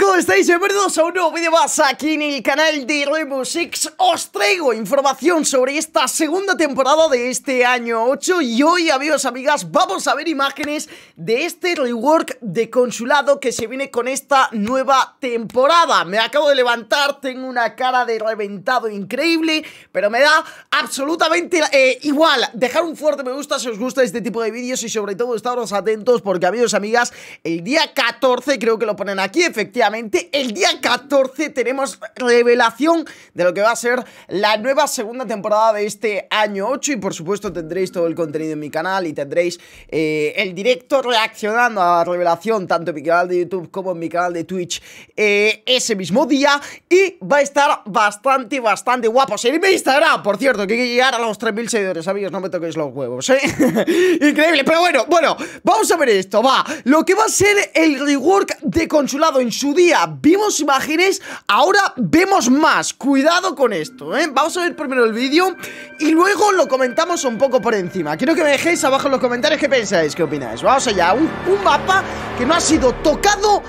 ¿Cómo estáis? Bienvenidos a un nuevo vídeo más aquí en el canal de Rainbow 6 Os traigo información sobre esta segunda temporada de este año 8 Y hoy, amigos, amigas, vamos a ver imágenes de este rework de consulado que se viene con esta nueva temporada Me acabo de levantar, tengo una cara de reventado increíble Pero me da absolutamente eh, igual Dejar un fuerte me gusta si os gusta este tipo de vídeos Y sobre todo estaros atentos porque, amigos, amigas, el día 14 creo que lo ponen aquí, efectivamente efectivamente, el día 14 tenemos revelación de lo que va a ser la nueva segunda temporada de este año 8 y por supuesto tendréis todo el contenido en mi canal y tendréis eh, el directo reaccionando a la revelación tanto en mi canal de YouTube como en mi canal de Twitch eh, ese mismo día y va a estar bastante, bastante guapo. Seguidme en Instagram, por cierto, que hay que llegar a los 3.000 seguidores, amigos, no me toquéis los huevos, ¿eh? Increíble, pero bueno, bueno, vamos a ver esto, va. Lo que va a ser el rework de consulado en su día vimos imágenes, ahora vemos más. Cuidado con esto, ¿eh? Vamos a ver primero el vídeo y luego lo comentamos un poco por encima. Quiero que me dejéis abajo en los comentarios qué pensáis, qué opináis. Vamos allá, un, mapa que no ha sido tocado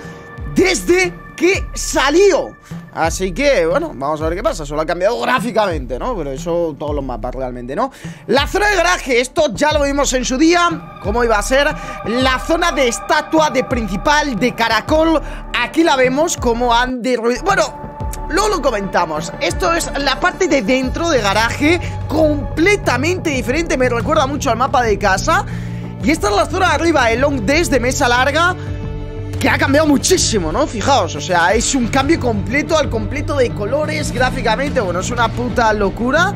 desde que salió. Así que, bueno, vamos a ver qué pasa Solo ha cambiado gráficamente, ¿no? Pero eso todos los mapas realmente, ¿no? La zona de garaje, esto ya lo vimos en su día Cómo iba a ser La zona de estatua, de principal, de caracol Aquí la vemos como han derruido... Bueno, Luego lo comentamos Esto es la parte de dentro de garaje Completamente diferente Me recuerda mucho al mapa de casa Y esta es la zona de arriba El long desk de mesa larga Que ha cambiado muchísimo, ¿no? Fijaos, o sea, es un cambio completo Al completo de colores, gráficamente Bueno, es una puta locura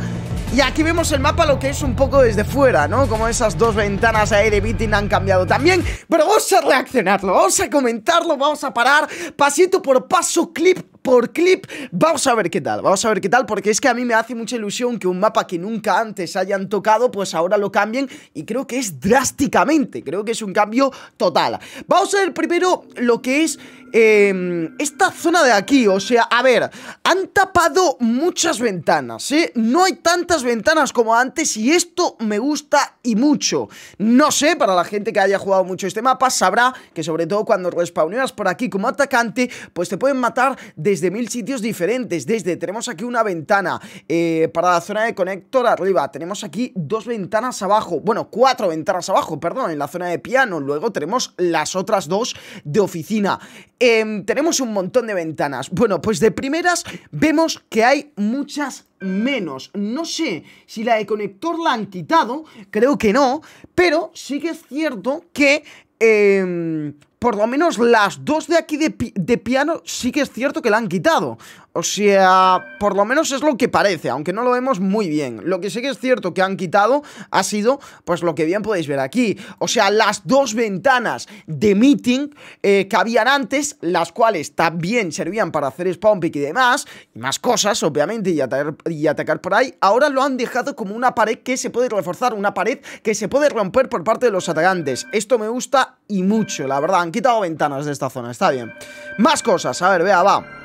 y aquí vemos el mapa lo que es un poco desde fuera, ¿no? Como esas dos ventanas ahí de Bitin han cambiado también Pero vamos a reaccionarlo, vamos a comentarlo, vamos a parar pasito por paso, clip por clip. Vamos a ver qué tal, vamos a ver qué tal, porque es que a mí me hace mucha ilusión que un mapa que nunca antes hayan tocado, pues ahora lo cambien y creo que es drásticamente, creo que es un cambio total. Vamos a ver primero lo que es em, esta zona de aquí, o sea, a ver, han tapado muchas ventanas, ¿eh? No hay tantas ventanas como antes y esto me gusta y mucho. No sé, para la gente que haya jugado mucho este mapa, sabrá que sobre todo cuando respawneas por aquí como atacante, pues te pueden matar de desde mil sitios diferentes. Desde, tenemos aquí una ventana eh, para la zona de conector arriba. Tenemos aquí dos ventanas abajo. Bueno, cuatro ventanas abajo, perdón, en la zona de piano. Luego tenemos las otras dos de oficina. Em, tenemos un montón de ventanas. Bueno, pues de primeras vemos que hay muchas menos. No sé si la de conector la han quitado, creo que no, pero sí que es cierto que em, por lo menos las dos de aquí de, piano sí que es cierto que la han quitado. O sea, por lo menos es lo que parece, aunque no lo vemos muy bien. Lo que sí que es cierto que han quitado ha sido, pues lo que bien podéis ver aquí. O sea, las dos ventanas de meeting eh, que habían antes, las cuales también servían para hacer spawn pick y demás, y más cosas, obviamente, y atacar por ahí, ahora lo han dejado como una pared que se puede reforzar, una pared que se puede romper por parte de los atacantes. Esto me gusta y mucho, la verdad. Han quitado ventanas de esta zona, está bien. Más cosas, a ver, vea, va.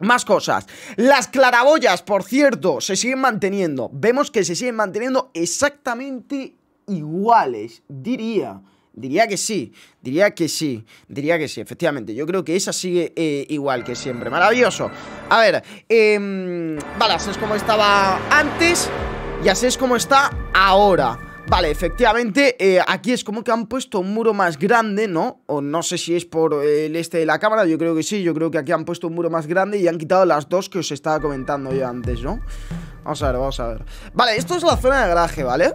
Más cosas. Las claraboyas, por cierto, se siguen manteniendo. Vemos que se siguen manteniendo exactamente iguales, diría. Diría que sí, diría que sí, diría que sí, efectivamente. Yo creo que esa sigue eh, igual que siempre. Maravilloso. A ver, eh, vale, así es como estaba antes y así es como está ahora. Vale, efectivamente, eh, aquí es como que han puesto un muro más grande, ¿no? O no sé si es por el este de la cámara, yo creo que sí, yo creo que aquí han puesto un muro más grande y han quitado las dos que os estaba comentando yo antes, ¿no? Vamos a ver, vamos a ver. Vale, esto es la zona de garaje, ¿vale?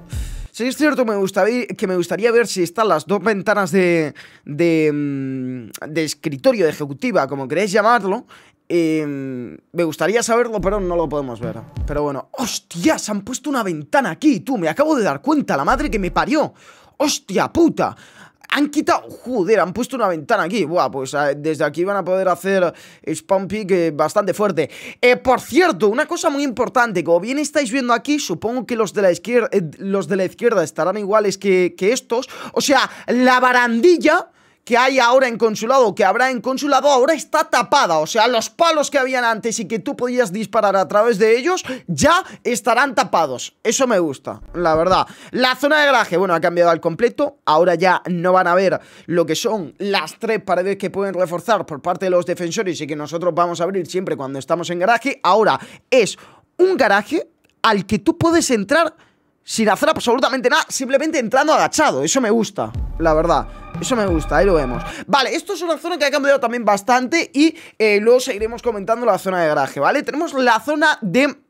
Si es cierto, me gustaría, que me gustaría ver si están las dos ventanas de, de, mm, de escritorio, de ejecutiva, como queréis llamarlo, me gustaría saberlo, pero no lo podemos ver. Pero bueno, ¡hostia! Se han puesto una ventana aquí, tú. Me acabo de dar cuenta, la madre que me parió. ¡Hostia puta! Han quitado, joder, han puesto una ventana aquí. Buah, pues eh, desde aquí van a poder hacer spam pick eh, bastante fuerte. Eh, por cierto, una cosa muy importante, como bien estáis viendo aquí, supongo que los de la izquierda, los de la izquierda estarán iguales que, que estos. O sea, la barandilla que hay ahora en consulado, que habrá en consulado, ahora está tapada. O sea, los palos que habían antes y que tú podías disparar a través de ellos, ya estarán tapados. Eso me gusta, la verdad. La zona de garaje, bueno, ha cambiado al completo. Ahora ya no van a ver lo que son las tres paredes que pueden reforzar por parte de los defensores y que nosotros vamos a abrir siempre cuando estamos en garaje. Ahora es un garaje al que tú puedes entrar sin hacer absolutamente nada, simplemente entrando agachado. Eso me gusta, la verdad. Eso me gusta, ahí lo vemos. Vale, esto es una zona que ha cambiado también bastante y eh, luego seguiremos comentando la zona de garaje, ¿vale? Tenemos la zona de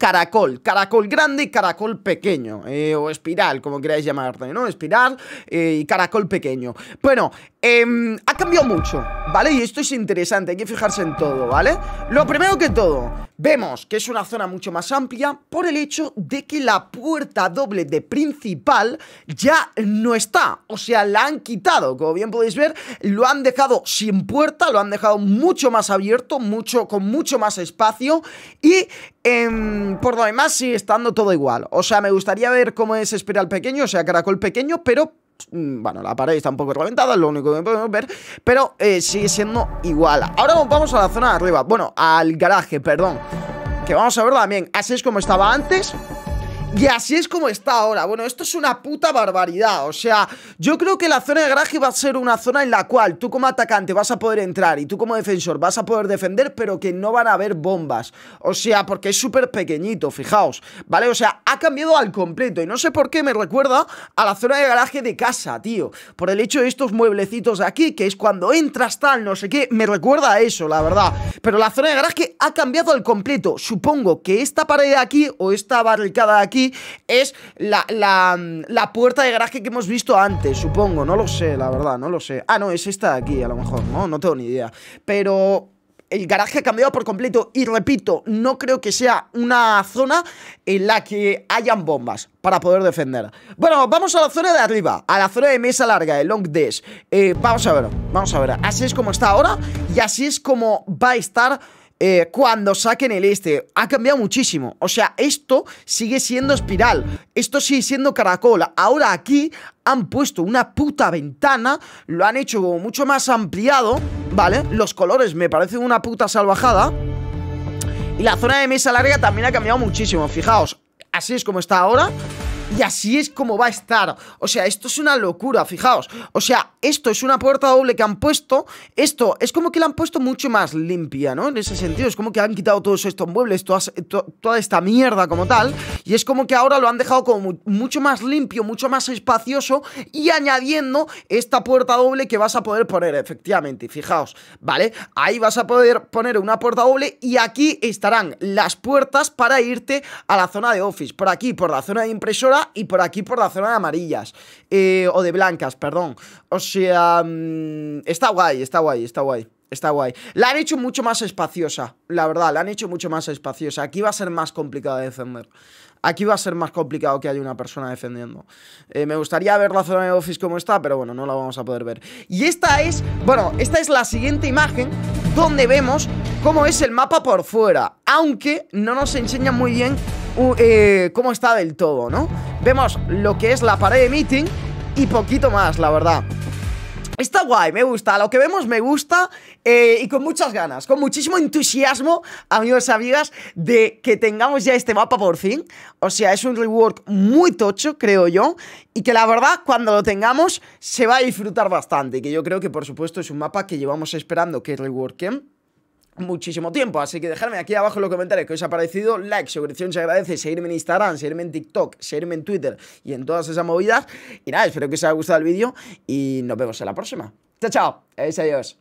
caracol, caracol grande y caracol pequeño, eh, o espiral, como queráis llamarte, ¿no? Espiral eh, y caracol pequeño. Bueno, em, ha cambiado mucho, ¿vale? Y esto es interesante, hay que fijarse en todo, ¿vale? Lo primero que todo, vemos que es una zona mucho más amplia por el hecho de que la puerta doble de principal ya no está, o sea, la han quitado, como bien podéis ver, lo han dejado sin puerta, lo han dejado mucho más abierto, mucho, con mucho más espacio y Em, por lo demás sigue estando todo igual O sea, me gustaría ver cómo es Espiral Pequeño O sea, Caracol Pequeño, pero mm, bueno, la pared está un poco reventada, es lo único que podemos ver, pero eh, sigue siendo igual. Ahora vamos a la zona de arriba, bueno, al garaje, perdón, que vamos a ver también, así es como estaba antes, y así es como está ahora. Bueno, esto es una puta barbaridad. O sea, yo creo que la zona de garaje va a ser una zona en la cual tú como atacante vas a poder entrar y tú como defensor vas a poder defender, pero que no van a haber bombas. O sea, porque es súper pequeñito, fijaos. ¿Vale? O sea, ha cambiado al completo. Y no sé por qué me recuerda a la zona de garaje de casa, tío. Por el hecho de estos mueblecitos de aquí, que es cuando entras tal, no sé qué. Me recuerda a eso, la verdad. Pero la zona de garaje ha cambiado al completo. Supongo que esta pared de aquí o esta barricada de aquí es la, puerta de garaje que hemos visto antes, supongo. No lo sé, la verdad, no lo sé. Ah, no, es esta de aquí, a lo mejor, ¿no? No tengo ni idea. Pero el garaje ha cambiado por completo y repito, no creo que sea una zona en la que hayan bombas para poder defender. Bueno, vamos a la zona de arriba, a la zona de mesa larga, el long desk. Eh, vamos a ver, vamos a ver. Así es como está ahora y así es como va a estar eh, cuando saquen el este. Ha cambiado muchísimo. O sea, esto sigue siendo espiral. Esto sigue siendo caracola. Ahora aquí han puesto una puta ventana. Lo han hecho como mucho más ampliado. ¿Vale? Los colores me parecen una puta salvajada. Y la zona de mesa larga también ha cambiado muchísimo. Fijaos, así es como está ahora. Y así es como va a estar. O sea, esto es una locura, fijaos. O sea, esto es una puerta doble que han puesto. Esto es como que la han puesto mucho más limpia, ¿no? En ese sentido, es como que han quitado todos estos muebles, toda esta mierda como tal. Y es como que ahora lo han dejado como mucho más limpio, mucho más espacioso. Y añadiendo esta puerta doble que vas a poder poner, efectivamente. Fijaos, ¿vale? Ahí vas a poder poner una puerta doble y aquí estarán las puertas para irte a la zona de office. Por aquí, por la zona de impresora y por aquí por la zona de amarillas. Eh, o de blancas, perdón. O sea, mm, está guay, está guay, está guay. Está guay. La han hecho mucho más espaciosa, la verdad, la han hecho mucho más espaciosa. Aquí va a ser más complicado de defender. Aquí va a ser más complicado que haya una persona defendiendo. Eh, me gustaría ver la zona de office como está, pero bueno, no la vamos a poder ver. Y esta es, bueno, esta es la siguiente imagen donde vemos cómo es el mapa por fuera. Aunque no nos enseña muy bien uh, eh, cómo está del todo, ¿no? Vemos lo que es la pared de meeting y poquito más, la verdad. Está guay, me gusta, lo que vemos me gusta eh, y con muchas ganas, con muchísimo entusiasmo, amigos y amigas, de que tengamos ya este mapa por fin. O sea, es un rework muy tocho, creo yo, y que la verdad, cuando lo tengamos, se va a disfrutar bastante. Que yo creo que, por supuesto, es un mapa que llevamos esperando que reworken muchísimo tiempo. Así que dejadme aquí abajo en los comentarios que os ha parecido. Like, suscripción se agradece, seguirme en Instagram, seguirme en TikTok, seguirme en Twitter y en todas esas movidas. Y nada, espero que os haya gustado el vídeo y nos vemos en la próxima. Chao, chao. adiós.